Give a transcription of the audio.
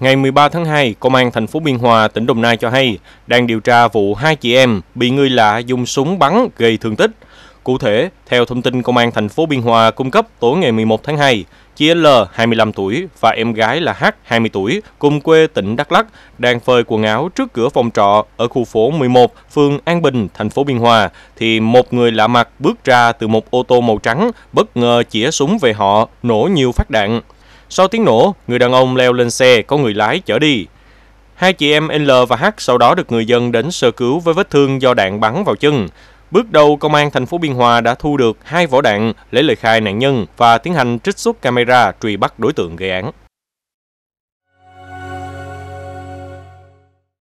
ngày 13 tháng 2, Công an thành phố Biên Hòa, tỉnh Đồng Nai cho hay đang điều tra vụ hai chị em bị người lạ dùng súng bắn gây thương tích. Cụ thể, theo thông tin Công an thành phố Biên Hòa cung cấp tối ngày 11 tháng 2, chị L, 25 tuổi và em gái là H, 20 tuổi, cùng quê tỉnh Đắk Lắk, đang phơi quần áo trước cửa phòng trọ ở khu phố 11, phường An Bình, thành phố Biên Hòa, thì một người lạ mặt bước ra từ một ô tô màu trắng, bất ngờ chĩa súng về họ, nổ nhiều phát đạn. Sau tiếng nổ, người đàn ông leo lên xe có người lái chở đi. Hai chị em L và H sau đó được người dân đến sơ cứu với vết thương do đạn bắn vào chân. Bước đầu, công an thành phố Biên Hòa đã thu được hai vỏ đạn, lấy lời khai nạn nhân và tiến hành trích xuất camera truy bắt đối tượng gây án.